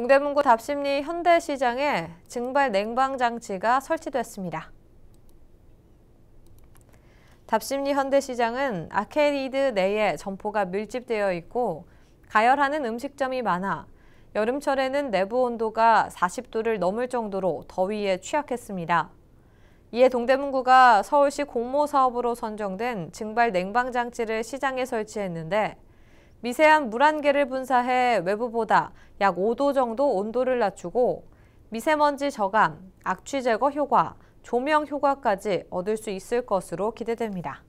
동대문구 답심리 현대시장에 증발 냉방 장치가 설치됐습니다. 답심리 현대시장은 아케이드 내에 점포가 밀집되어 있고 가열하는 음식점이 많아 여름철에는 내부 온도가 40도를 넘을 정도로 더위에 취약했습니다. 이에 동대문구가 서울시 공모사업으로 선정된 증발 냉방장치를 시장에 설치했는데 미세한 물 한 개를 분사해 외부보다 약 5도 정도 온도를 낮추고 미세먼지 저감, 악취 제거 효과, 조명 효과까지 얻을 수 있을 것으로 기대됩니다.